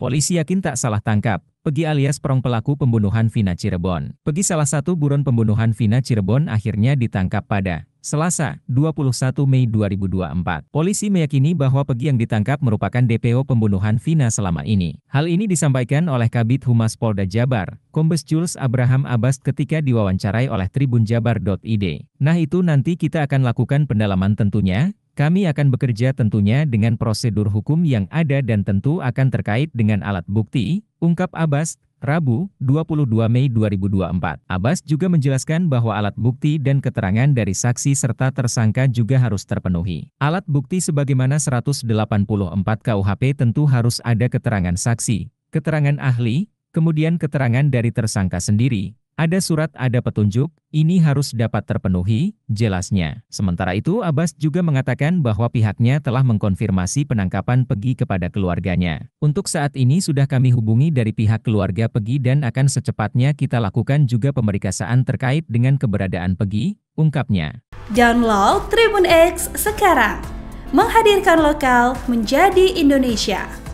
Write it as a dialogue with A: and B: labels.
A: Polisi yakin tak salah tangkap. Pegi alias perong pelaku pembunuhan Vina Cirebon. Pegi salah satu buron pembunuhan Vina Cirebon akhirnya ditangkap pada Selasa, 21 Mei 2024. Polisi meyakini bahwa Pegi yang ditangkap merupakan DPO pembunuhan Vina selama ini. Hal ini disampaikan oleh Kabit Humas Polda Jabar, Kombes Jules Abraham Abbas ketika diwawancarai oleh Tribun Jabar.id. Nah itu nanti kita akan lakukan pendalaman tentunya, kami akan bekerja tentunya dengan prosedur hukum yang ada dan tentu akan terkait dengan alat bukti, ungkap Abbas, Rabu, 22 Mei 2024. Abbas juga menjelaskan bahwa alat bukti dan keterangan dari saksi serta tersangka juga harus terpenuhi. Alat bukti sebagaimana 184 KUHP tentu harus ada keterangan saksi, keterangan ahli, kemudian keterangan dari tersangka sendiri, ada surat, ada petunjuk, ini harus dapat terpenuhi, jelasnya. Sementara itu, Abbas juga mengatakan bahwa pihaknya telah mengkonfirmasi penangkapan Pegi kepada keluarganya. Untuk saat ini sudah kami hubungi dari pihak keluarga Pegi dan akan secepatnya kita lakukan juga pemeriksaan terkait dengan keberadaan Pegi, ungkapnya.
B: Download Tribun X sekarang. Menghadirkan lokal menjadi Indonesia.